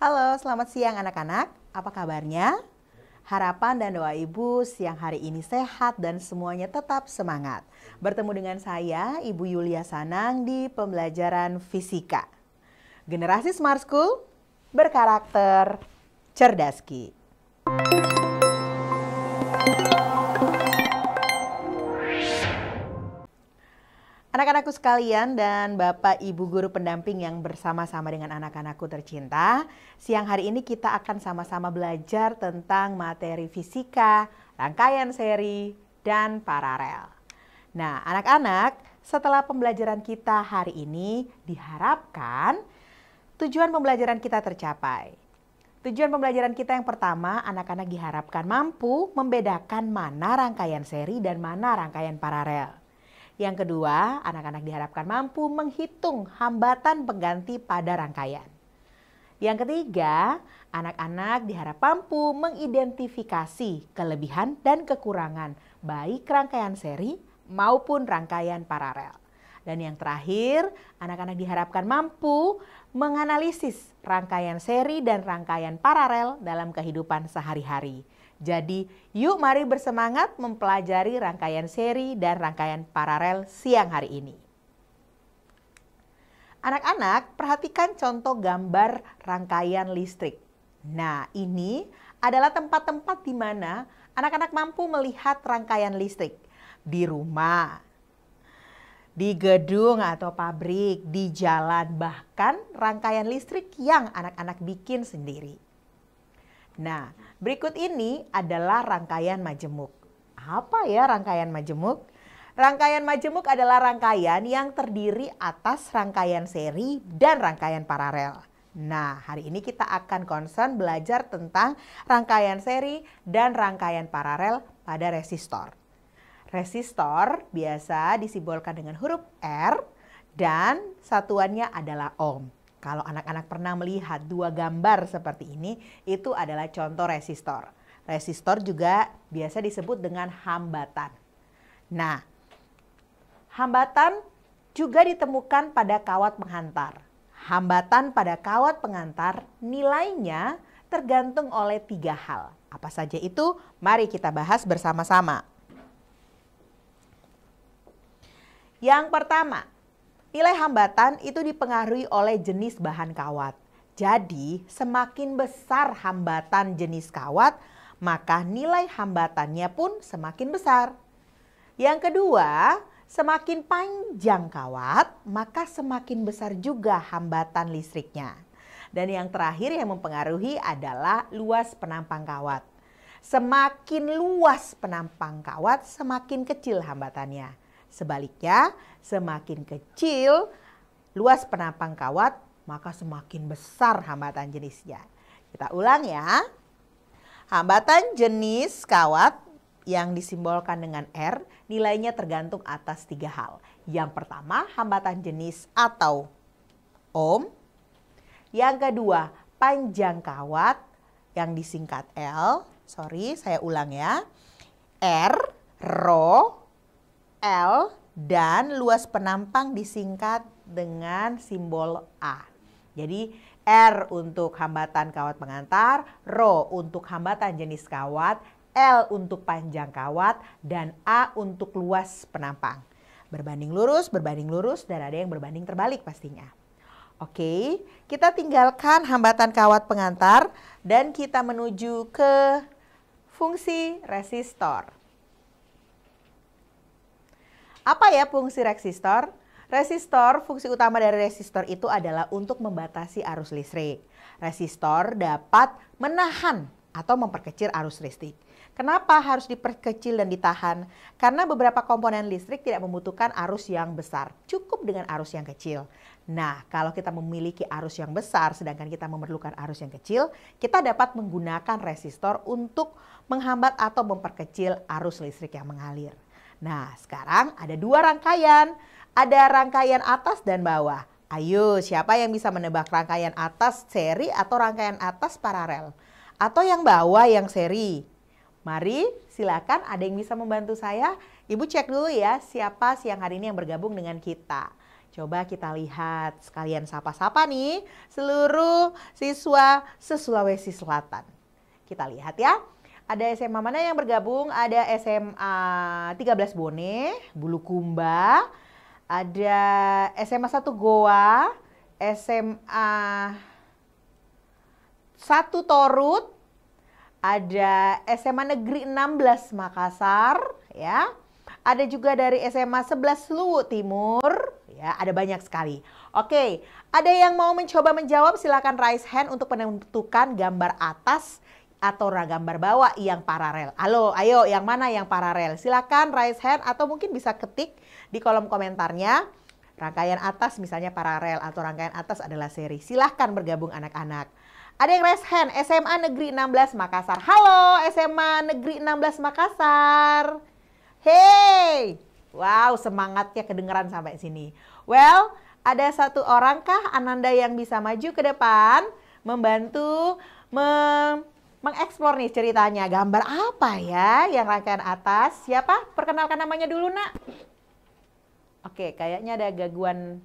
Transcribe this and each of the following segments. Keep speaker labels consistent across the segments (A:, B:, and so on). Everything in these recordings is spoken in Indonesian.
A: Halo, selamat siang anak-anak. Apa kabarnya? Harapan dan doa Ibu siang hari ini sehat dan semuanya tetap semangat. Bertemu dengan saya, Ibu Yulia Sanang di pembelajaran fisika. Generasi Smart School berkarakter cerdas Anak-anakku sekalian dan Bapak Ibu guru pendamping yang bersama-sama dengan anak-anakku tercinta, siang hari ini kita akan sama-sama belajar tentang materi fisika, rangkaian seri, dan paralel. Nah, anak-anak, setelah pembelajaran kita hari ini diharapkan tujuan pembelajaran kita tercapai. Tujuan pembelajaran kita yang pertama, anak-anak diharapkan mampu membedakan mana rangkaian seri dan mana rangkaian paralel. Yang kedua, anak-anak diharapkan mampu menghitung hambatan pengganti pada rangkaian. Yang ketiga, anak-anak diharap mampu mengidentifikasi kelebihan dan kekurangan baik rangkaian seri maupun rangkaian paralel. Dan yang terakhir, anak-anak diharapkan mampu menganalisis rangkaian seri dan rangkaian paralel dalam kehidupan sehari-hari. Jadi, yuk mari bersemangat mempelajari rangkaian seri dan rangkaian paralel siang hari ini. Anak-anak, perhatikan contoh gambar rangkaian listrik. Nah, ini adalah tempat-tempat di mana anak-anak mampu melihat rangkaian listrik di rumah, di gedung atau pabrik, di jalan, bahkan rangkaian listrik yang anak-anak bikin sendiri. Nah, berikut ini adalah rangkaian majemuk. Apa ya rangkaian majemuk? Rangkaian majemuk adalah rangkaian yang terdiri atas rangkaian seri dan rangkaian paralel. Nah, hari ini kita akan concern belajar tentang rangkaian seri dan rangkaian paralel pada resistor. Resistor biasa disimbolkan dengan huruf R dan satuannya adalah ohm. Kalau anak-anak pernah melihat dua gambar seperti ini, itu adalah contoh resistor. Resistor juga biasa disebut dengan hambatan. Nah, hambatan juga ditemukan pada kawat penghantar. Hambatan pada kawat pengantar nilainya tergantung oleh tiga hal. Apa saja itu? Mari kita bahas bersama-sama. Yang pertama, Nilai hambatan itu dipengaruhi oleh jenis bahan kawat. Jadi, semakin besar hambatan jenis kawat, maka nilai hambatannya pun semakin besar. Yang kedua, semakin panjang kawat, maka semakin besar juga hambatan listriknya. Dan yang terakhir yang mempengaruhi adalah luas penampang kawat. Semakin luas penampang kawat, semakin kecil hambatannya. Sebaliknya, semakin kecil luas penampang kawat, maka semakin besar hambatan jenisnya. Kita ulang ya. Hambatan jenis kawat yang disimbolkan dengan R nilainya tergantung atas tiga hal. Yang pertama, hambatan jenis atau ohm. Yang kedua, panjang kawat yang disingkat L. Sorry, saya ulang ya. R, rho. L dan luas penampang disingkat dengan simbol A. Jadi R untuk hambatan kawat pengantar, R untuk hambatan jenis kawat, L untuk panjang kawat, dan A untuk luas penampang. Berbanding lurus, berbanding lurus, dan ada yang berbanding terbalik pastinya. Oke, kita tinggalkan hambatan kawat pengantar dan kita menuju ke fungsi resistor. Apa ya fungsi resistor? Resistor, fungsi utama dari resistor itu adalah untuk membatasi arus listrik. Resistor dapat menahan atau memperkecil arus listrik. Kenapa harus diperkecil dan ditahan? Karena beberapa komponen listrik tidak membutuhkan arus yang besar, cukup dengan arus yang kecil. Nah, kalau kita memiliki arus yang besar sedangkan kita memerlukan arus yang kecil, kita dapat menggunakan resistor untuk menghambat atau memperkecil arus listrik yang mengalir. Nah, sekarang ada dua rangkaian. Ada rangkaian atas dan bawah. Ayo, siapa yang bisa menebak rangkaian atas seri atau rangkaian atas paralel? Atau yang bawah yang seri? Mari, silakan ada yang bisa membantu saya. Ibu cek dulu ya siapa siang hari ini yang bergabung dengan kita. Coba kita lihat sekalian sapa-sapa nih seluruh siswa sesulawesi sulawesi Selatan. Kita lihat ya ada SMA mana yang bergabung? Ada SMA 13 Bone, Bulukumba, ada SMA 1 Goa, SMA 1 Torut, ada SMA Negeri 16 Makassar, ya. Ada juga dari SMA 11 Luwu Timur, ya, ada banyak sekali. Oke, ada yang mau mencoba menjawab silakan raise hand untuk menentukan gambar atas atau ragam berbawa yang paralel. Halo, ayo yang mana yang paralel? Silakan raise hand atau mungkin bisa ketik di kolom komentarnya. Rangkaian atas misalnya paralel atau rangkaian atas adalah seri. Silahkan bergabung anak-anak. Ada yang raise hand, SMA Negeri 16 Makassar. Halo SMA Negeri 16 Makassar. Hey, wow semangatnya kedengeran sampai sini. Well, ada satu orangkah Ananda yang bisa maju ke depan membantu mem mengeksplor nih ceritanya. Gambar apa ya yang rangkaian atas? Siapa? Perkenalkan namanya dulu, Nak. Oke, kayaknya ada gangguan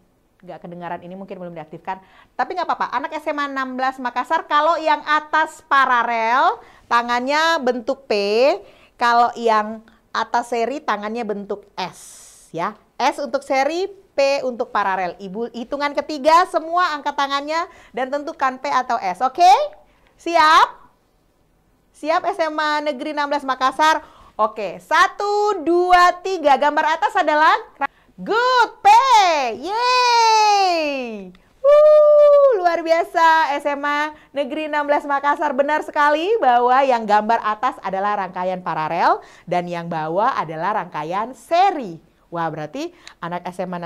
A: nggak kedengaran ini mungkin belum diaktifkan. Tapi nggak apa-apa, anak SMA 16 Makassar kalau yang atas paralel tangannya bentuk P, kalau yang atas seri tangannya bentuk S ya. S untuk seri, P untuk paralel. Ibu hitungan ketiga semua angkat tangannya dan tentukan P atau S. Oke? Siap? Siap SMA Negeri 16 Makassar? Oke, satu, dua, tiga. Gambar atas adalah good pay. Yeay! Wuh, luar biasa SMA Negeri 16 Makassar. Benar sekali bahwa yang gambar atas adalah rangkaian paralel dan yang bawah adalah rangkaian seri. Wah, berarti anak SMA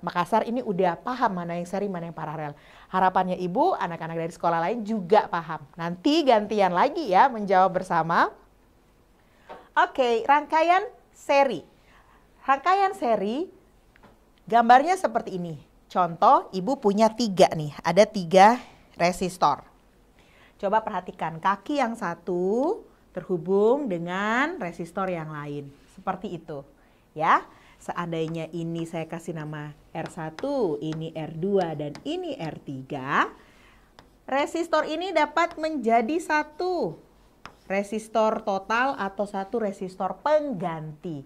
A: 16 Makassar ini udah paham mana yang seri, mana yang paralel. Harapannya ibu, anak-anak dari sekolah lain juga paham. Nanti gantian lagi ya menjawab bersama. Oke, rangkaian seri. Rangkaian seri gambarnya seperti ini. Contoh, ibu punya tiga nih, ada tiga resistor. Coba perhatikan kaki yang satu terhubung dengan resistor yang lain. Seperti itu. Ya, Seandainya ini saya kasih nama R1, ini R2, dan ini R3, resistor ini dapat menjadi satu resistor total atau satu resistor pengganti.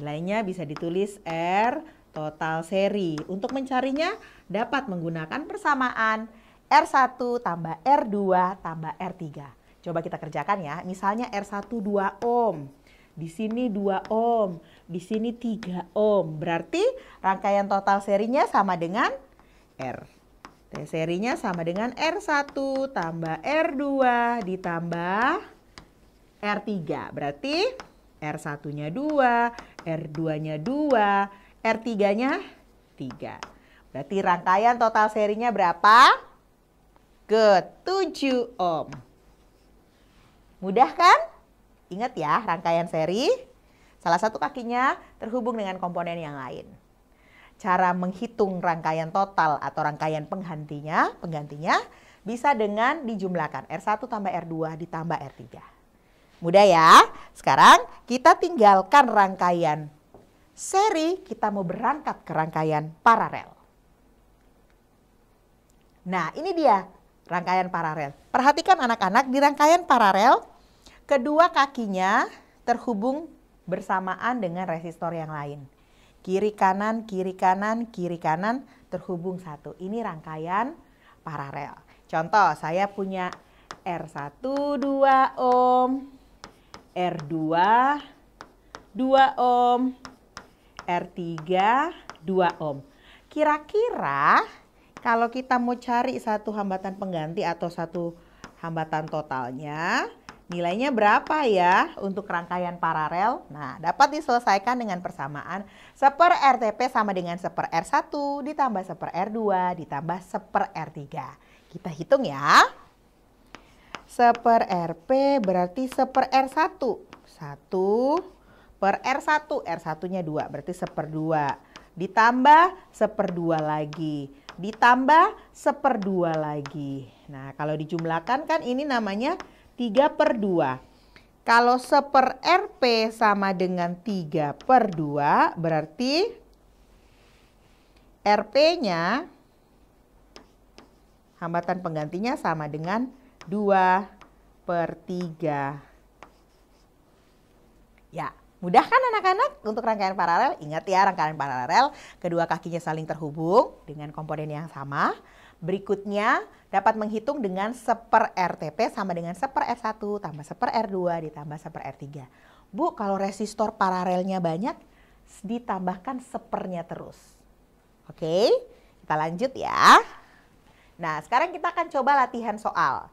A: Nilainya bisa ditulis R total seri. Untuk mencarinya dapat menggunakan persamaan R1 tambah R2 tambah R3. Coba kita kerjakan ya. Misalnya R1 2 ohm. Di sini 2 ohm. Di sini 3 ohm. Berarti rangkaian total serinya sama dengan R. T serinya sama dengan R1 tambah R2 ditambah R3. Berarti R1-nya 2, R2-nya 2, R3-nya 3. Berarti rangkaian total serinya berapa? Ke 7 ohm. Mudah kan? Ingat ya, rangkaian seri Salah satu kakinya terhubung dengan komponen yang lain. Cara menghitung rangkaian total atau rangkaian penggantinya, penggantinya bisa dengan dijumlahkan R1 tambah R2 ditambah R3. Mudah ya? Sekarang kita tinggalkan rangkaian seri, kita mau berangkat ke rangkaian paralel. Nah, ini dia rangkaian paralel. Perhatikan anak-anak di rangkaian paralel, kedua kakinya terhubung bersamaan dengan resistor yang lain. Kiri kanan, kiri kanan, kiri kanan terhubung satu. Ini rangkaian paralel. Contoh, saya punya R1 2 ohm, R2 2 ohm, R3 2 ohm. Kira-kira kalau kita mau cari satu hambatan pengganti atau satu hambatan totalnya, Nilainya berapa ya untuk rangkaian paralel? Nah, dapat diselesaikan dengan persamaan 1 per RTP sama dengan 1 per R1 ditambah 1 per R2 ditambah 1 per R3. Kita hitung ya. 1 per RP berarti 1 per R1. 1 per R1. R1-nya 2 berarti 1 per 2. Ditambah 1 per 2 lagi. Ditambah 1 per 2 lagi. Nah, kalau dijumlahkan kan ini namanya 3 per 2. Kalau 1 per RP sama dengan 3 per 2 berarti RP-nya hambatan penggantinya sama dengan 2 per 3. Ya, Mudah kan anak-anak? Untuk rangkaian paralel, ingat ya rangkaian paralel, kedua kakinya saling terhubung dengan komponen yang sama. Berikutnya dapat menghitung dengan 1 per RTP sama dengan 1 per R1 tambah 1 per R2 ditambah 1 per R3. Bu, kalau resistor paralelnya banyak, ditambahkan sepernya terus. Oke, kita lanjut ya. Nah, sekarang kita akan coba latihan soal.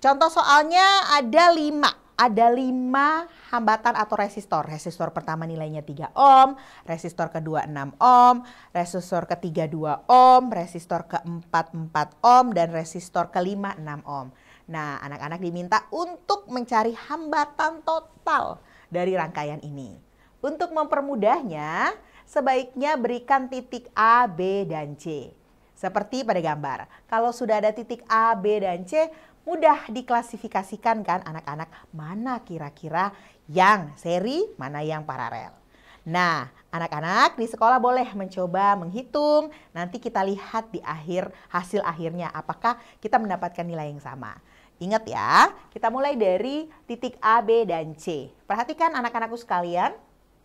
A: Contoh soalnya ada 5 ada lima hambatan atau resistor. Resistor pertama nilainya 3 ohm, resistor kedua 6 ohm, resistor ketiga 2 ohm, resistor keempat 4 ohm, dan resistor kelima 6 ohm. Nah, anak-anak diminta untuk mencari hambatan total dari rangkaian ini. Untuk mempermudahnya, sebaiknya berikan titik A, B, dan C. Seperti pada gambar, kalau sudah ada titik A, B, dan C, mudah diklasifikasikan kan anak-anak mana kira-kira yang seri, mana yang paralel. Nah, anak-anak di sekolah boleh mencoba menghitung. Nanti kita lihat di akhir hasil akhirnya apakah kita mendapatkan nilai yang sama. Ingat ya, kita mulai dari titik A, B, dan C. Perhatikan anak-anakku sekalian,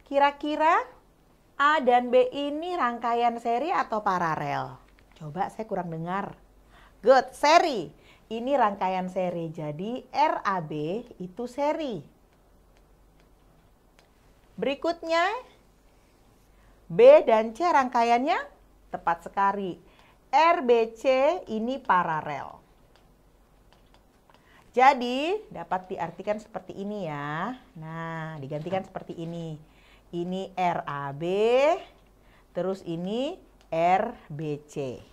A: kira-kira A dan B ini rangkaian seri atau paralel? Coba saya kurang dengar. Good, seri. Ini rangkaian seri. Jadi RAB itu seri. Berikutnya B dan C rangkaiannya tepat sekali. RBC ini paralel. Jadi dapat diartikan seperti ini ya. Nah, digantikan seperti ini. Ini RAB, terus ini RBC.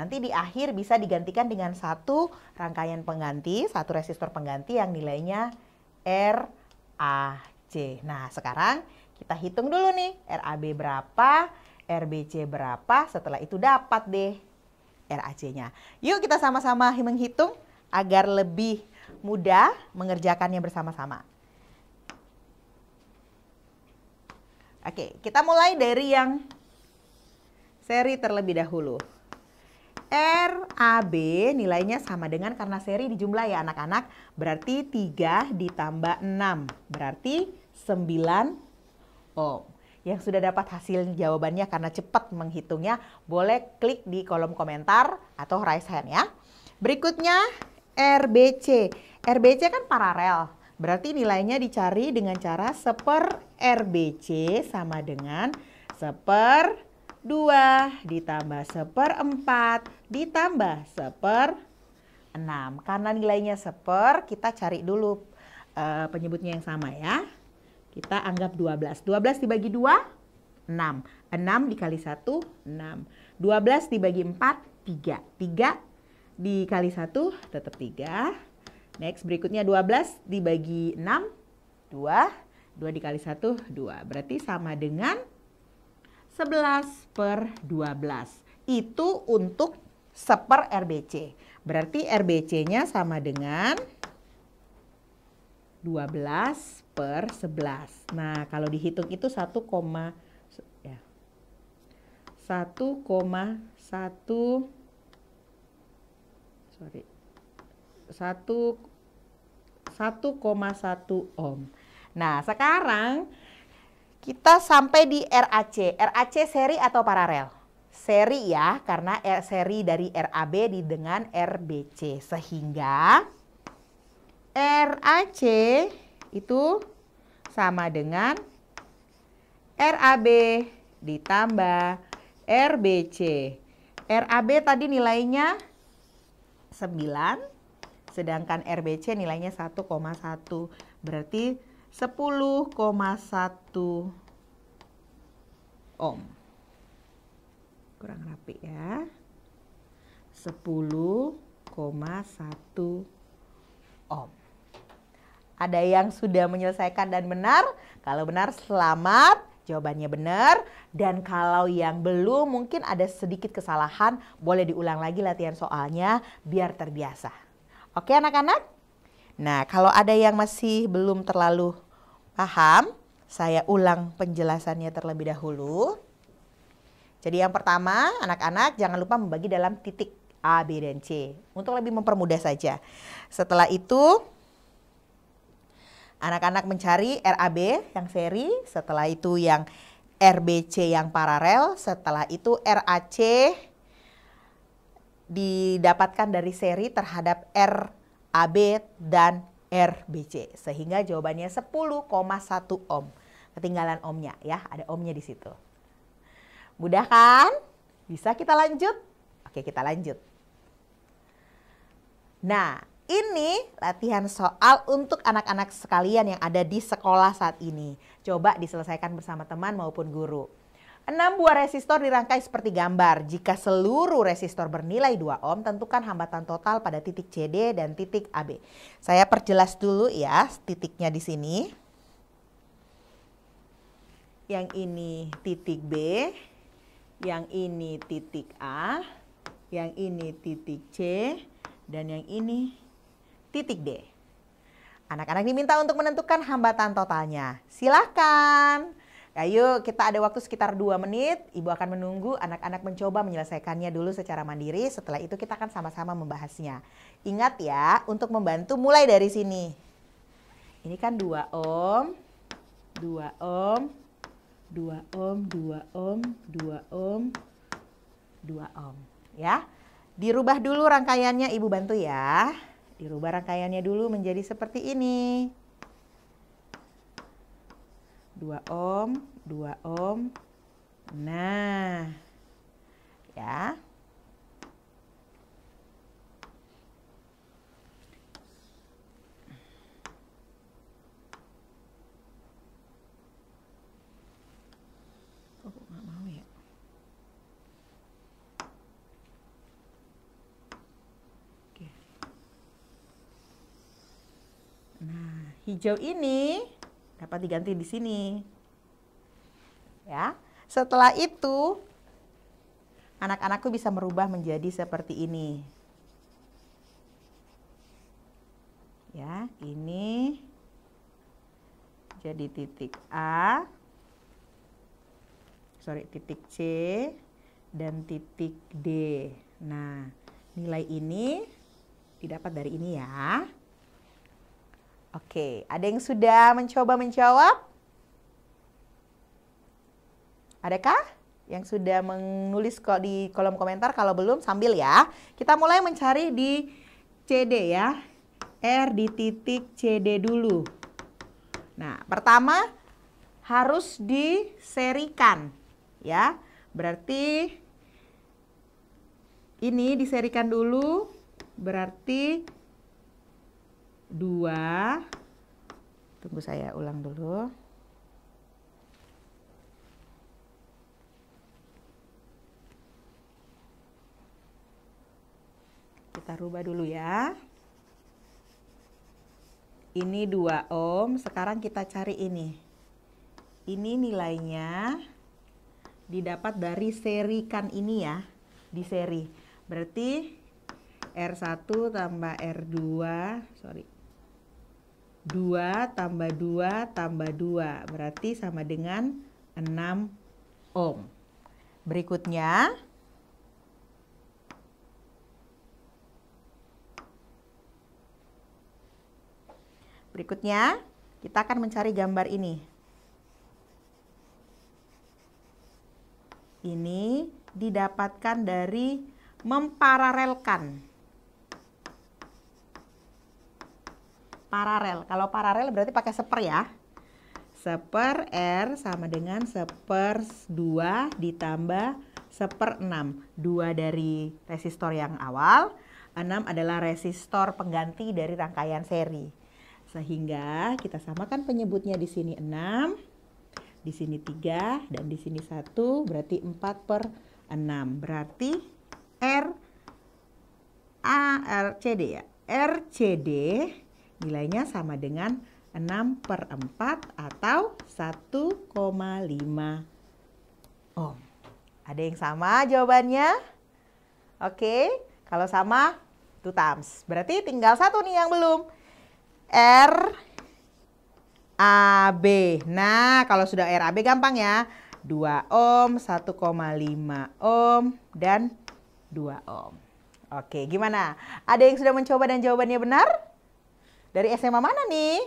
A: Nanti di akhir bisa digantikan dengan satu rangkaian pengganti, satu resistor pengganti yang nilainya RAC. Nah, sekarang kita hitung dulu nih RAB berapa, RBC berapa, setelah itu dapat deh RAC-nya. Yuk kita sama-sama menghitung agar lebih mudah mengerjakannya bersama-sama. Oke, kita mulai dari yang seri terlebih dahulu. RAB nilainya sama dengan karena seri dijumlah ya anak-anak. Berarti 3 ditambah 6. Berarti 9 ohm. Yang sudah dapat hasil jawabannya karena cepat menghitungnya, boleh klik di kolom komentar atau raise hand ya. Berikutnya RBC. RBC kan paralel. Berarti nilainya dicari dengan cara seper RBC sama dengan seper 2 ditambah 1 per 4 ditambah 1 per 6. Karena nilainya 1 per, kita cari dulu uh, penyebutnya yang sama ya. Kita anggap 12. 12 dibagi 2, 6. 6 dikali 1, 6. 12 dibagi 4, 3. 3 dikali 1, tetap 3. Next, berikutnya 12 dibagi 6, 2. 2 dikali 1, 2. Berarti sama dengan 11 per 12. Itu untuk seper RBC. Berarti RBC-nya sama dengan 12 per 11. Nah, kalau dihitung itu 1, ya, 1 sorry 1,1 ohm. Nah, sekarang kita sampai di RAC. RAC seri atau paralel? Seri ya, karena seri dari RAB di dengan RBC. Sehingga RAC itu sama dengan RAB ditambah RBC. RAB tadi nilainya 9, sedangkan RBC nilainya 1,1. Berarti 10,1 ohm. Kurang rapi ya. 10,1 ohm. Ada yang sudah menyelesaikan dan benar? Kalau benar selamat, jawabannya benar. Dan kalau yang belum mungkin ada sedikit kesalahan, boleh diulang lagi latihan soalnya biar terbiasa. Oke anak-anak? Nah, kalau ada yang masih belum terlalu paham, saya ulang penjelasannya terlebih dahulu. Jadi yang pertama, anak-anak jangan lupa membagi dalam titik A, B, dan C. Untuk lebih mempermudah saja. Setelah itu, anak-anak mencari RAB yang seri, setelah itu yang RBC yang paralel, setelah itu RAC didapatkan dari seri terhadap R AB, dan RBC. Sehingga jawabannya 10,1 ohm. Ketinggalan ohmnya ya, ada ohmnya di situ. Mudah kan? Bisa kita lanjut? Oke, kita lanjut. Nah, ini latihan soal untuk anak-anak sekalian yang ada di sekolah saat ini. Coba diselesaikan bersama teman maupun guru. 6 buah resistor dirangkai seperti gambar. Jika seluruh resistor bernilai 2 ohm, tentukan hambatan total pada titik CD dan titik AB. Saya perjelas dulu ya titiknya di sini. Yang ini titik B, yang ini titik A, yang ini titik C, dan yang ini titik D. Anak-anak diminta untuk menentukan hambatan totalnya. Silahkan. Ayo nah, kita ada waktu sekitar 2 menit, Ibu akan menunggu anak-anak mencoba menyelesaikannya dulu secara mandiri, setelah itu kita akan sama-sama membahasnya. Ingat ya, untuk membantu mulai dari sini. Ini kan dua ohm dua ohm dua ohm dua ohm dua ohm dua ohm Ya, dirubah dulu rangkaiannya Ibu bantu ya. Dirubah rangkaiannya dulu menjadi seperti ini dua ohm, dua ohm. Nah, ya. Oh, ya? Nah, hijau ini dapat diganti di sini. Ya. Setelah itu anak-anakku bisa merubah menjadi seperti ini. Ya, ini jadi titik A. Sorry, titik C dan titik D. Nah, nilai ini didapat dari ini ya. Oke, ada yang sudah mencoba menjawab? Adakah yang sudah menulis di kolom komentar? Kalau belum, sambil ya. Kita mulai mencari di CD ya. R di titik CD dulu. Nah, pertama harus diserikan ya. Berarti ini diserikan dulu berarti dua tunggu saya ulang dulu kita rubah dulu ya ini 2 ohm sekarang kita cari ini ini nilainya didapat dari seri serikan ini ya di seri berarti R1 tambah R2 sorry 2 tambah 2 tambah 2 berarti sama dengan 6 ohm. Berikutnya Berikutnya kita akan mencari gambar ini. Ini didapatkan dari memparalelkan paralel. Kalau paralel berarti pakai seper ya. Seper R sama dengan seper 2 ditambah seper 6. 2 dari resistor yang awal, 6 adalah resistor pengganti dari rangkaian seri. Sehingga kita samakan penyebutnya di sini 6, di sini 3, dan di sini 1, berarti 4 per 6. Berarti R, A, R, C, D ya. RCD Nilainya sama dengan 6 per 4 atau 1,5 ohm. Ada yang sama jawabannya? Oke, kalau sama 2 times. Berarti tinggal satu nih yang belum. R A, B. Nah, kalau sudah R, A, B gampang ya. 2 ohm, 1,5 ohm, dan 2 ohm. Oke, gimana? Ada yang sudah mencoba dan jawabannya benar? Dari SMA mana nih?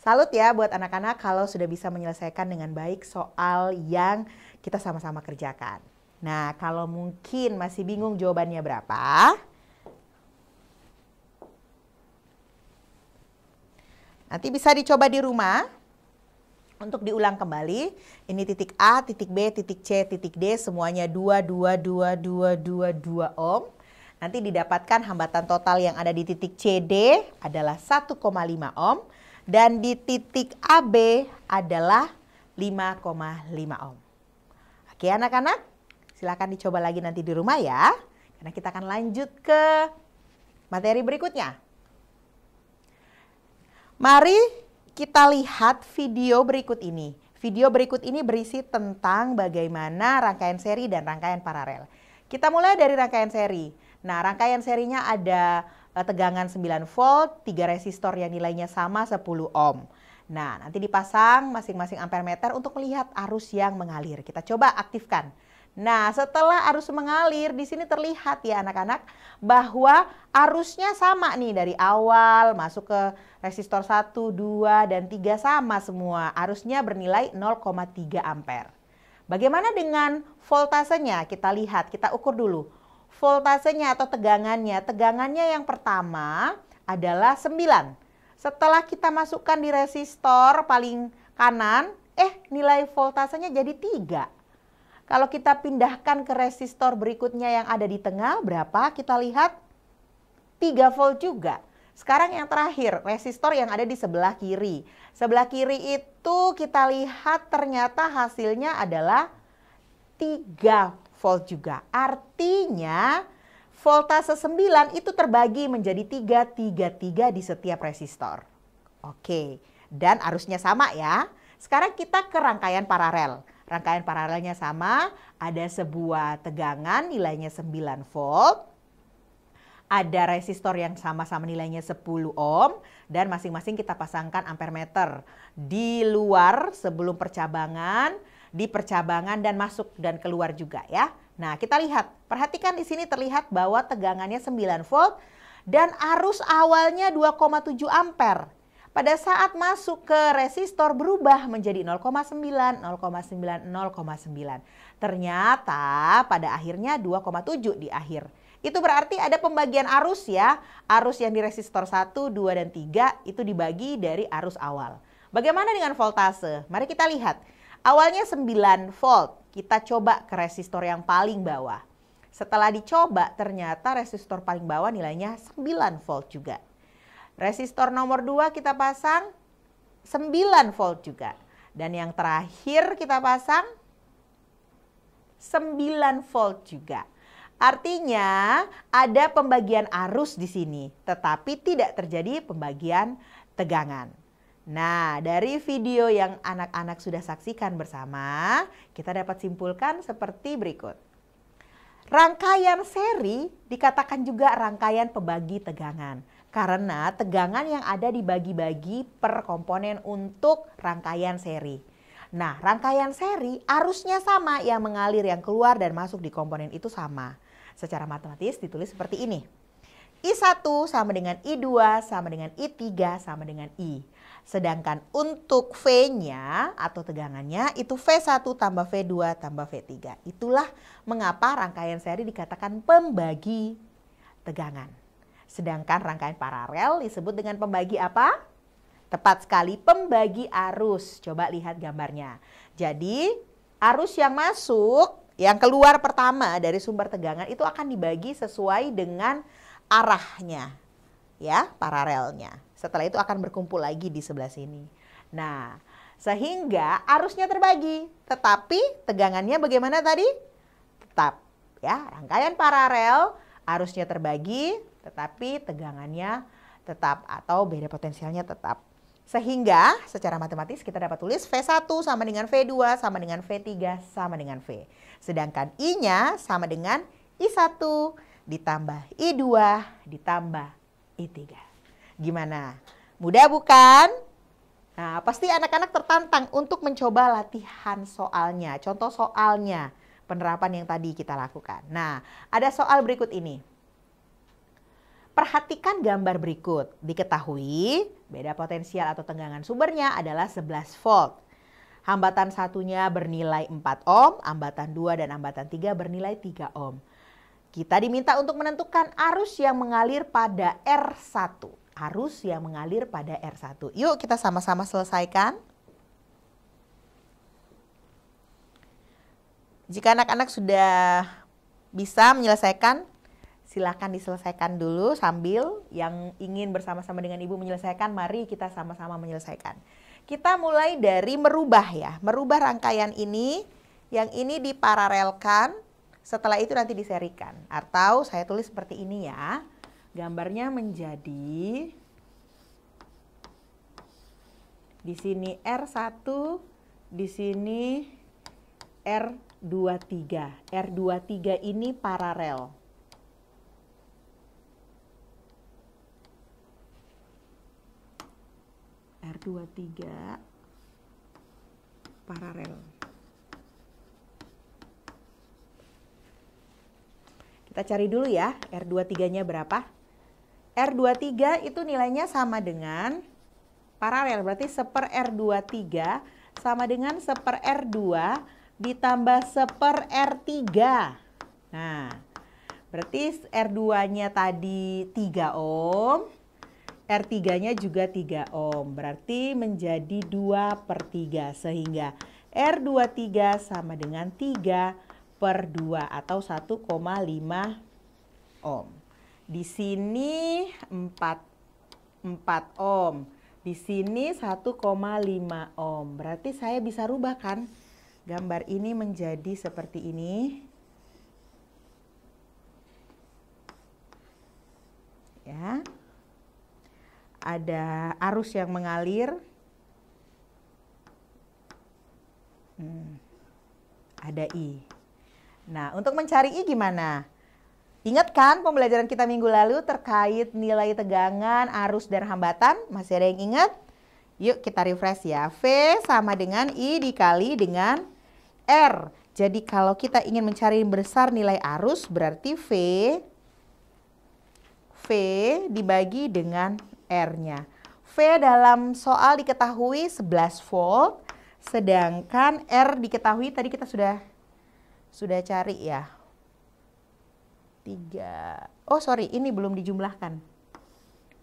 A: Salut ya buat anak-anak kalau sudah bisa menyelesaikan dengan baik soal yang kita sama-sama kerjakan. Nah, kalau mungkin masih bingung jawabannya berapa, nanti bisa dicoba di rumah untuk diulang kembali. Ini titik A, titik B, titik C, titik D, semuanya 2, 2, 2, 2, 2, 2 ohm. Nanti didapatkan hambatan total yang ada di titik CD adalah 1,5 ohm dan di titik AB adalah 5,5 ohm. Oke anak-anak, silakan dicoba lagi nanti di rumah ya. Karena kita akan lanjut ke materi berikutnya. Mari kita lihat video berikut ini. Video berikut ini berisi tentang bagaimana rangkaian seri dan rangkaian paralel. Kita mulai dari rangkaian seri. Nah, rangkaian serinya ada eh, tegangan 9 volt, 3 resistor yang nilainya sama 10 ohm. Nah, nanti dipasang masing-masing ampermeter untuk melihat arus yang mengalir. Kita coba aktifkan. Nah, setelah arus mengalir, di sini terlihat ya anak-anak bahwa arusnya sama nih dari awal masuk ke resistor 1, 2, dan 3 sama semua. Arusnya bernilai 0,3 ampere. Bagaimana dengan voltasenya? Kita lihat, kita ukur dulu voltasenya atau tegangannya. Tegangannya yang pertama adalah 9. Setelah kita masukkan di resistor paling kanan, eh nilai voltasenya jadi 3. Kalau kita pindahkan ke resistor berikutnya yang ada di tengah, berapa? Kita lihat 3 volt juga. Sekarang yang terakhir, resistor yang ada di sebelah kiri. Sebelah kiri itu kita lihat ternyata hasilnya adalah 3 volt juga. Artinya voltase 9 itu terbagi menjadi 3, 3, 3 di setiap resistor. Oke, dan arusnya sama ya. Sekarang kita ke rangkaian paralel. Rangkaian paralelnya sama, ada sebuah tegangan nilainya 9 volt. Ada resistor yang sama-sama nilainya 10 ohm dan masing-masing kita pasangkan ampermeter di luar sebelum percabangan di percabangan dan masuk dan keluar juga ya. Nah, kita lihat. Perhatikan di sini terlihat bahwa tegangannya 9 volt dan arus awalnya 2,7 ampere. Pada saat masuk ke resistor berubah menjadi 0,9, 0,9, 0,9. Ternyata pada akhirnya 2,7 di akhir. Itu berarti ada pembagian arus ya. Arus yang di resistor 1, 2, dan 3 itu dibagi dari arus awal. Bagaimana dengan voltase? Mari kita lihat. Awalnya 9 volt, kita coba ke resistor yang paling bawah. Setelah dicoba, ternyata resistor paling bawah nilainya 9 volt juga. Resistor nomor 2 kita pasang 9 volt juga. Dan yang terakhir kita pasang 9 volt juga. Artinya ada pembagian arus di sini, tetapi tidak terjadi pembagian tegangan. Nah, dari video yang anak-anak sudah saksikan bersama, kita dapat simpulkan seperti berikut. Rangkaian seri dikatakan juga rangkaian pembagi tegangan. Karena tegangan yang ada dibagi-bagi per komponen untuk rangkaian seri. Nah, rangkaian seri arusnya sama yang mengalir, yang keluar dan masuk di komponen itu sama. Secara matematis ditulis seperti ini. I1 sama dengan I2 sama dengan I3 sama dengan I. Sedangkan untuk V-nya atau tegangannya itu V1 tambah V2 tambah V3. Itulah mengapa rangkaian seri dikatakan pembagi tegangan. Sedangkan rangkaian paralel disebut dengan pembagi apa? Tepat sekali, pembagi arus. Coba lihat gambarnya. Jadi, arus yang masuk, yang keluar pertama dari sumber tegangan itu akan dibagi sesuai dengan arahnya, ya, paralelnya. Setelah itu akan berkumpul lagi di sebelah sini. Nah, sehingga arusnya terbagi, tetapi tegangannya bagaimana tadi? Tetap ya, rangkaian paralel, arusnya terbagi, tetapi tegangannya tetap atau beda potensialnya tetap. Sehingga secara matematis kita dapat tulis V1 sama dengan V2 sama dengan V3 sama dengan V. Sedangkan I-nya sama dengan I1 ditambah I2 ditambah I3. Gimana? Mudah bukan? Nah, pasti anak-anak tertantang untuk mencoba latihan soalnya. Contoh soalnya, penerapan yang tadi kita lakukan. Nah, ada soal berikut ini. Perhatikan gambar berikut. Diketahui beda potensial atau tegangan sumbernya adalah 11 volt. Hambatan satunya bernilai 4 ohm, hambatan 2 dan hambatan 3 bernilai 3 ohm. Kita diminta untuk menentukan arus yang mengalir pada R1 arus yang mengalir pada R1. Yuk kita sama-sama selesaikan. Jika anak-anak sudah bisa menyelesaikan, silakan diselesaikan dulu sambil yang ingin bersama-sama dengan ibu menyelesaikan, mari kita sama-sama menyelesaikan. Kita mulai dari merubah ya, merubah rangkaian ini, yang ini dipararelkan. setelah itu nanti diserikan. Atau saya tulis seperti ini ya. Gambarnya menjadi di sini R1, di sini R23. R23 ini paralel. R23 paralel. Kita cari dulu ya R23-nya berapa. R23 itu nilainya sama dengan paralel, berarti 1 per R23 sama dengan 1 per R2 ditambah 1 per R3. Nah, berarti R2-nya tadi 3 ohm, R3-nya juga 3 ohm, berarti menjadi 2 per 3, sehingga R23 sama dengan 3 per 2 atau 1,5 ohm. Di sini 4, 4 ohm. Di sini 1,5 ohm. Berarti saya bisa rubah kan? Gambar ini menjadi seperti ini. Ya. Ada arus yang mengalir. Hmm. Ada I. Nah, untuk mencari I gimana? Ingat kan pembelajaran kita minggu lalu terkait nilai tegangan, arus, dan hambatan? Masih ada yang ingat? Yuk kita refresh ya. V sama dengan I dikali dengan R. Jadi kalau kita ingin mencari besar nilai arus berarti V V dibagi dengan R-nya. V dalam soal diketahui 11 volt, sedangkan R diketahui tadi kita sudah sudah cari ya. 3. oh sorry ini belum dijumlahkan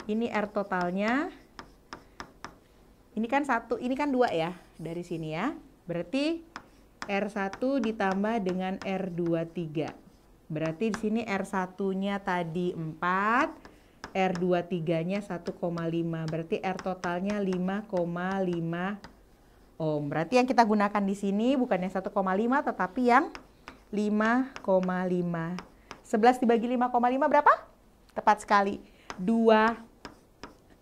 A: ini R totalnya ini kan satu ini kan dua ya dari sini ya berarti R1 ditambah dengan R23 berarti di sini R1 nya tadi 4 R23 nya 1,5 berarti R totalnya 5,5 ohm berarti yang kita gunakan di sini bukannya 1,5 tetapi yang 5,5 11 dibagi 5,5 berapa? Tepat sekali, 2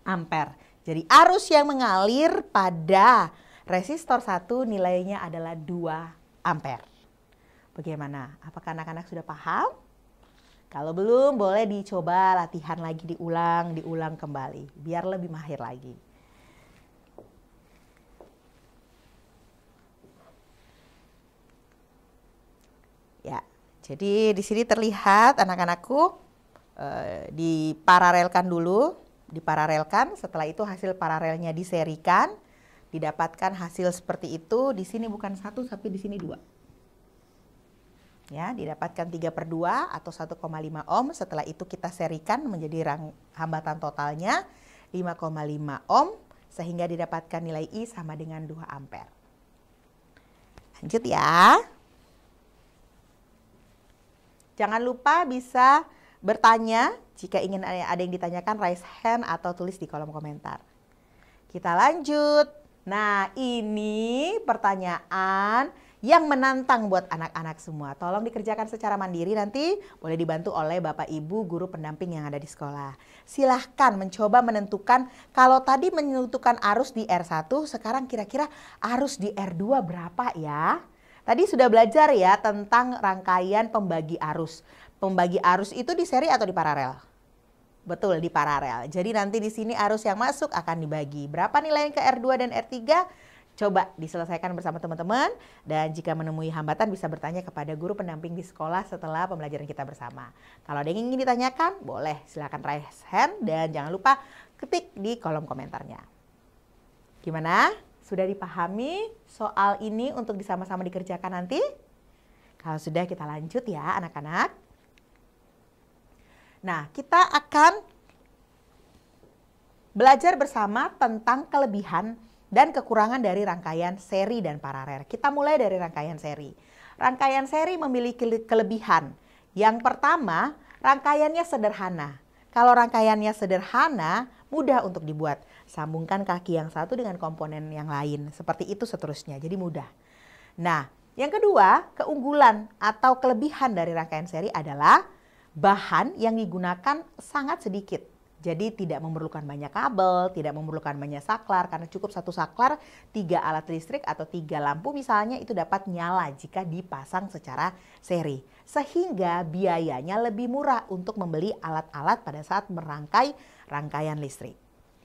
A: ampere. Jadi arus yang mengalir pada resistor 1 nilainya adalah 2 ampere. Bagaimana? Apakah anak-anak sudah paham? Kalau belum boleh dicoba latihan lagi diulang, diulang kembali biar lebih mahir lagi. Ya, jadi di sini terlihat anak-anakku e, dipararelkan dulu, dipararelkan. setelah itu hasil paralelnya diserikan, didapatkan hasil seperti itu, di sini bukan satu tapi di sini dua. Ya, didapatkan 3 per 2 atau 1,5 ohm, setelah itu kita serikan menjadi rang, hambatan totalnya 5,5 ohm, sehingga didapatkan nilai I sama dengan 2 ampere. Lanjut ya. Jangan lupa bisa bertanya jika ingin ada yang ditanyakan raise hand atau tulis di kolom komentar. Kita lanjut. Nah, ini pertanyaan yang menantang buat anak-anak semua. Tolong dikerjakan secara mandiri nanti boleh dibantu oleh Bapak Ibu guru pendamping yang ada di sekolah. Silahkan mencoba menentukan kalau tadi menentukan arus di R1 sekarang kira-kira arus di R2 berapa ya? Tadi sudah belajar ya tentang rangkaian pembagi arus. Pembagi arus itu di seri atau di paralel? Betul, di paralel. Jadi nanti di sini arus yang masuk akan dibagi. Berapa nilai yang ke R2 dan R3? Coba diselesaikan bersama teman-teman dan jika menemui hambatan bisa bertanya kepada guru pendamping di sekolah setelah pembelajaran kita bersama. Kalau ada yang ingin ditanyakan, boleh silakan raise hand dan jangan lupa ketik di kolom komentarnya. Gimana? Sudah dipahami soal ini untuk disama-sama dikerjakan nanti? Kalau sudah kita lanjut ya anak-anak. Nah, kita akan belajar bersama tentang kelebihan dan kekurangan dari rangkaian seri dan paralel. Kita mulai dari rangkaian seri. Rangkaian seri memiliki kelebihan. Yang pertama, rangkaiannya sederhana. Kalau rangkaiannya sederhana, mudah untuk dibuat. Sambungkan kaki yang satu dengan komponen yang lain, seperti itu seterusnya, jadi mudah. Nah, yang kedua, keunggulan atau kelebihan dari rangkaian seri adalah bahan yang digunakan sangat sedikit. Jadi tidak memerlukan banyak kabel, tidak memerlukan banyak saklar, karena cukup satu saklar, tiga alat listrik atau tiga lampu misalnya itu dapat nyala jika dipasang secara seri. Sehingga biayanya lebih murah untuk membeli alat-alat pada saat merangkai rangkaian listrik.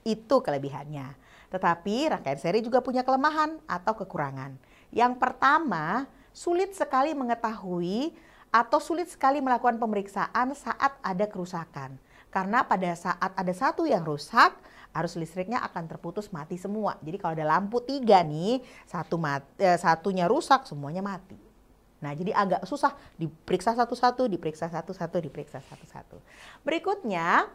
A: Itu kelebihannya. Tetapi rangkaian seri juga punya kelemahan atau kekurangan. Yang pertama, sulit sekali mengetahui atau sulit sekali melakukan pemeriksaan saat ada kerusakan. Karena pada saat ada satu yang rusak, arus listriknya akan terputus mati semua. Jadi kalau ada lampu tiga nih, satu mati, eh, satunya rusak, semuanya mati. Nah, jadi agak susah diperiksa satu-satu, diperiksa satu-satu, diperiksa satu-satu. Berikutnya,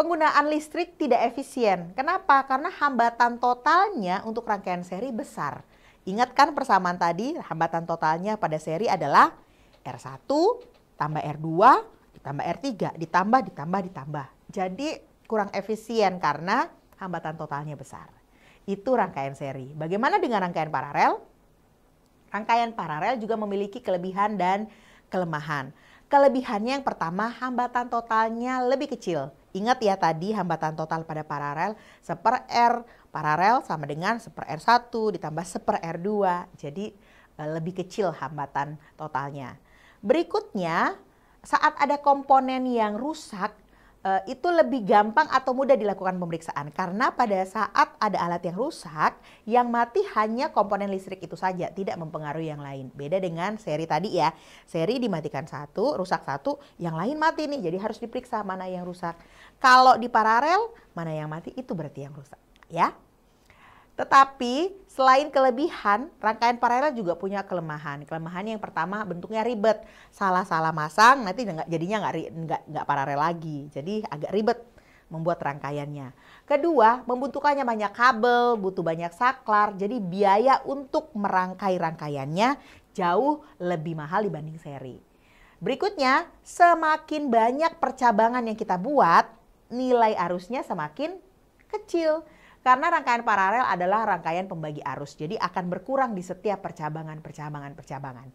A: penggunaan listrik tidak efisien. Kenapa? Karena hambatan totalnya untuk rangkaian seri besar. Ingatkan persamaan tadi, hambatan totalnya pada seri adalah R1 tambah R2 ditambah R3 ditambah ditambah ditambah. Jadi kurang efisien karena hambatan totalnya besar. Itu rangkaian seri. Bagaimana dengan rangkaian paralel? Rangkaian paralel juga memiliki kelebihan dan kelemahan. Kelebihannya yang pertama, hambatan totalnya lebih kecil Ingat ya tadi hambatan total pada paralel seper R, paralel sama dengan seper R1 ditambah seper R2. Jadi eh, lebih kecil hambatan totalnya. Berikutnya, saat ada komponen yang rusak, Eh, itu lebih gampang atau mudah dilakukan pemeriksaan karena pada saat ada alat yang rusak yang mati hanya komponen listrik itu saja tidak mempengaruhi yang lain beda dengan seri tadi ya seri dimatikan satu rusak satu yang lain mati nih jadi harus diperiksa mana yang rusak kalau di paralel mana yang mati itu berarti yang rusak ya tetapi selain kelebihan, rangkaian paralel juga punya kelemahan. Kelemahan yang pertama bentuknya ribet, salah-salah masang nanti jadinya nggak paralel lagi, jadi agak ribet membuat rangkaiannya. Kedua, membutuhkannya banyak kabel, butuh banyak saklar, jadi biaya untuk merangkai rangkaiannya jauh lebih mahal dibanding seri. Berikutnya, semakin banyak percabangan yang kita buat, nilai arusnya semakin kecil. Karena rangkaian paralel adalah rangkaian pembagi arus, jadi akan berkurang di setiap percabangan-percabangan-percabangan.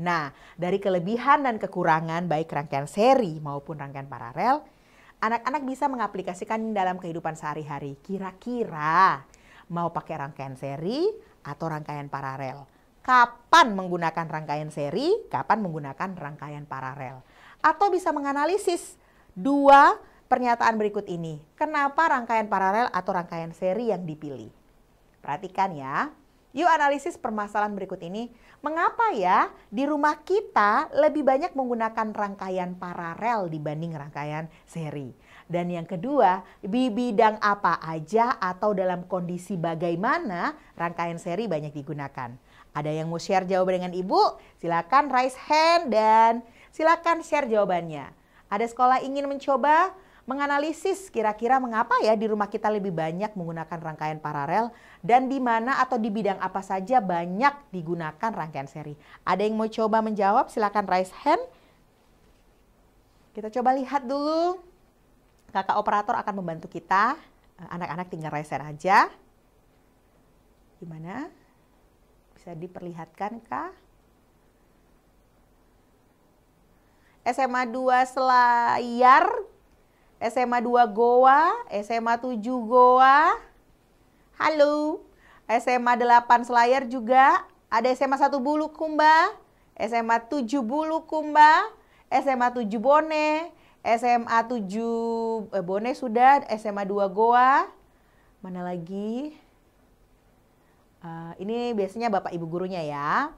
A: Nah, dari kelebihan dan kekurangan baik rangkaian seri maupun rangkaian paralel, anak-anak bisa mengaplikasikan dalam kehidupan sehari-hari. Kira-kira mau pakai rangkaian seri atau rangkaian paralel? Kapan menggunakan rangkaian seri, kapan menggunakan rangkaian paralel? Atau bisa menganalisis dua pernyataan berikut ini. Kenapa rangkaian paralel atau rangkaian seri yang dipilih? Perhatikan ya. Yuk analisis permasalahan berikut ini. Mengapa ya di rumah kita lebih banyak menggunakan rangkaian paralel dibanding rangkaian seri? Dan yang kedua, di bidang apa aja atau dalam kondisi bagaimana rangkaian seri banyak digunakan? Ada yang mau share jawaban dengan Ibu? Silakan raise hand dan silakan share jawabannya. Ada sekolah ingin mencoba? menganalisis kira-kira mengapa ya di rumah kita lebih banyak menggunakan rangkaian paralel dan di mana atau di bidang apa saja banyak digunakan rangkaian seri. Ada yang mau coba menjawab? Silakan raise hand. Kita coba lihat dulu. Kakak operator akan membantu kita. Eh, anak-anak tinggal raise hand aja. Gimana? Bisa diperlihatkan kah? SMA 2 Selayar SMA 2 Goa, SMA 7 Goa. Halo. SMA 8 Selayar juga. Ada SMA 1 Bulukumba, SMA 7 Bulukumba, SMA 7 Bone, SMA 7 eh, Bone sudah, SMA 2 Goa. Mana lagi? Uh, ini biasanya Bapak Ibu gurunya ya.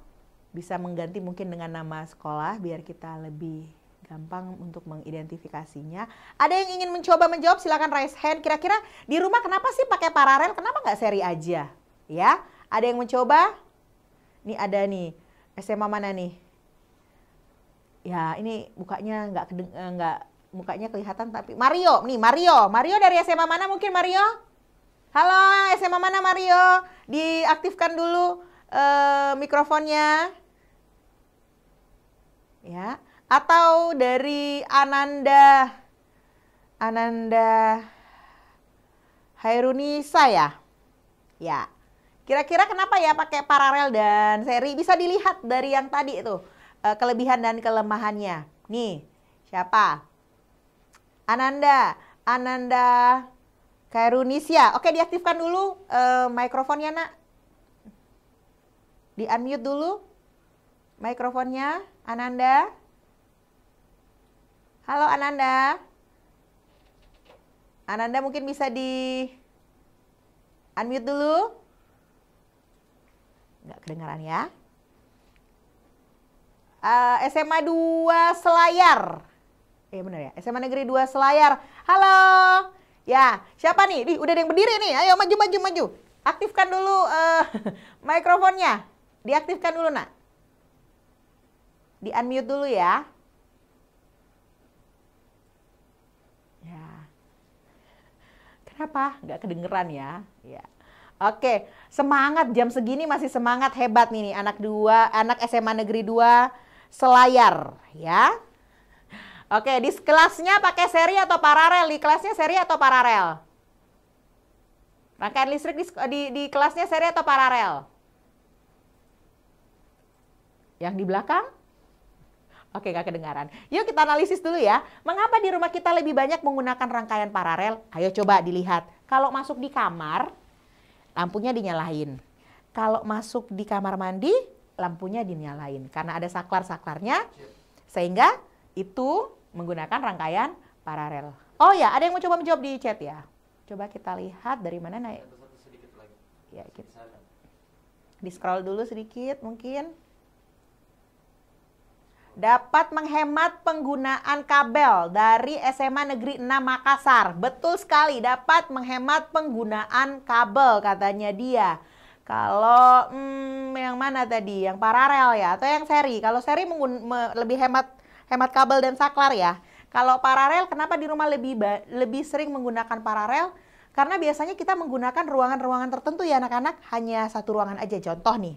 A: Bisa mengganti mungkin dengan nama sekolah biar kita lebih gampang untuk mengidentifikasinya. Ada yang ingin mencoba menjawab silakan raise hand. Kira-kira di rumah kenapa sih pakai paralel? Kenapa nggak seri aja? Ya, ada yang mencoba? Nih ada nih SMA mana nih? Ya ini mukanya nggak eh, nggak mukanya kelihatan tapi Mario nih Mario Mario dari SMA mana mungkin Mario? Halo SMA mana Mario? Diaktifkan dulu uh, mikrofonnya. Ya, atau dari Ananda Ananda Hairunisa ya? Ya. Kira-kira kenapa ya pakai paralel dan seri? Bisa dilihat dari yang tadi itu. Eh, kelebihan dan kelemahannya. Nih, siapa? Ananda. Ananda Kairunisia. Oke, diaktifkan dulu uh, mikrofonnya, nak. Di-unmute dulu mikrofonnya, Ananda. Halo Ananda. Ananda mungkin bisa di unmute dulu. Nggak kedengaran ya. Uh, eh, SMA 2 Selayar. ya eh, bener ya, SMA Negeri 2 Selayar. Halo. Ya, siapa nih? Di, udah ada yang berdiri nih. Ayo maju, maju, maju. Aktifkan dulu uh, mikrofonnya. Diaktifkan dulu, nak. Di unmute dulu ya. apa Nggak kedengeran ya. Ya. Oke, semangat jam segini masih semangat hebat nih, nih anak dua, anak SMA Negeri 2 Selayar ya. Oke, di kelasnya pakai seri atau paralel? Di kelasnya seri atau paralel? Rangkaian listrik di, di, di kelasnya seri atau paralel? Yang di belakang? Oke, gak kedengaran. Yuk kita analisis dulu ya. Mengapa di rumah kita lebih banyak menggunakan rangkaian paralel? Ayo coba dilihat. Kalau masuk di kamar, lampunya dinyalain. Kalau masuk di kamar mandi, lampunya dinyalain. Karena ada saklar-saklarnya, sehingga itu menggunakan rangkaian paralel. Oh ya, ada yang mau coba menjawab di chat ya? Coba kita lihat dari mana naik. Ya, kita. Di scroll dulu sedikit mungkin dapat menghemat penggunaan kabel dari SMA Negeri 6 Makassar. Betul sekali, dapat menghemat penggunaan kabel katanya dia. Kalau hmm, yang mana tadi? Yang paralel ya atau yang seri? Kalau seri menggun, lebih hemat hemat kabel dan saklar ya. Kalau paralel kenapa di rumah lebih lebih sering menggunakan paralel? Karena biasanya kita menggunakan ruangan-ruangan tertentu ya anak-anak, hanya satu ruangan aja contoh nih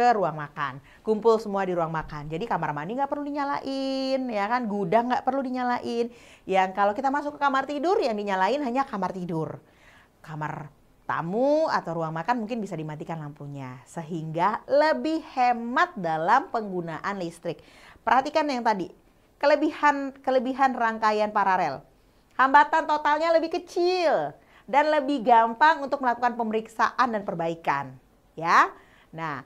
A: ke ruang makan. Kumpul semua di ruang makan. Jadi kamar mandi nggak perlu dinyalain, ya kan? Gudang nggak perlu dinyalain. Yang kalau kita masuk ke kamar tidur, yang dinyalain hanya kamar tidur. Kamar tamu atau ruang makan mungkin bisa dimatikan lampunya sehingga lebih hemat dalam penggunaan listrik. Perhatikan yang tadi, kelebihan kelebihan rangkaian paralel. Hambatan totalnya lebih kecil dan lebih gampang untuk melakukan pemeriksaan dan perbaikan, ya. Nah,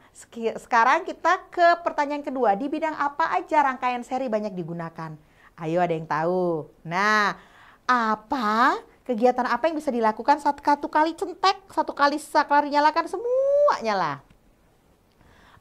A: sekarang kita ke pertanyaan kedua. Di bidang apa aja rangkaian seri banyak digunakan? Ayo ada yang tahu. Nah, apa kegiatan apa yang bisa dilakukan saat satu kali centek, satu kali saklar nyalakan semua nyala?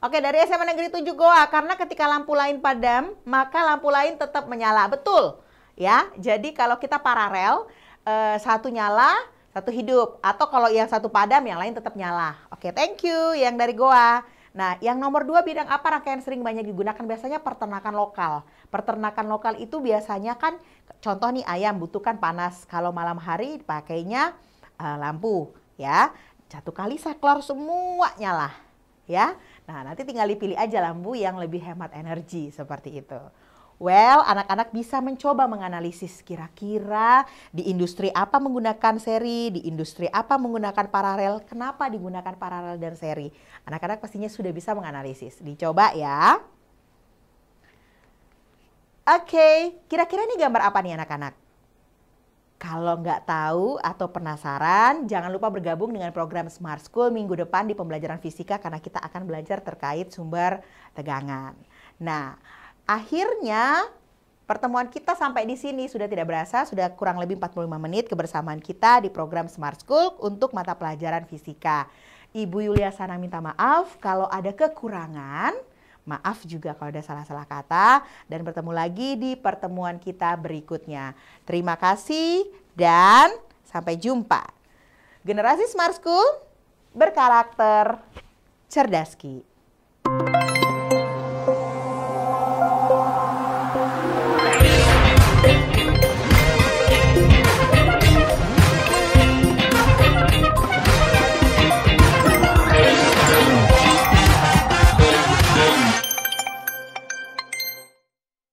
A: Oke, dari SMA Negeri 7 Goa karena ketika lampu lain padam, maka lampu lain tetap menyala. Betul. Ya, jadi kalau kita paralel, eh, satu nyala, satu hidup. Atau kalau yang satu padam, yang lain tetap nyala. Oke, thank you yang dari Goa. Nah, yang nomor dua bidang apa rangkaian sering banyak digunakan? Biasanya peternakan lokal. Peternakan lokal itu biasanya kan, contoh nih ayam butuhkan panas. Kalau malam hari pakainya uh, eh, lampu, ya. Satu kali saklar semua nyala, ya. Nah, nanti tinggal dipilih aja lampu yang lebih hemat energi seperti itu. Well, anak-anak bisa mencoba menganalisis kira-kira di industri apa menggunakan seri, di industri apa menggunakan paralel, kenapa digunakan paralel dan seri. Anak-anak pastinya sudah bisa menganalisis. Dicoba ya. Oke, okay. kira-kira ini gambar apa nih anak-anak? Kalau nggak tahu atau penasaran, jangan lupa bergabung dengan program Smart School minggu depan di pembelajaran fisika karena kita akan belajar terkait sumber tegangan. Nah, Akhirnya pertemuan kita sampai di sini sudah tidak berasa, sudah kurang lebih 45 menit kebersamaan kita di program Smart School untuk mata pelajaran fisika. Ibu Yulia Sana minta maaf kalau ada kekurangan, maaf juga kalau ada salah-salah kata dan bertemu lagi di pertemuan kita berikutnya. Terima kasih dan sampai jumpa. Generasi Smart School berkarakter cerdaski. Thank you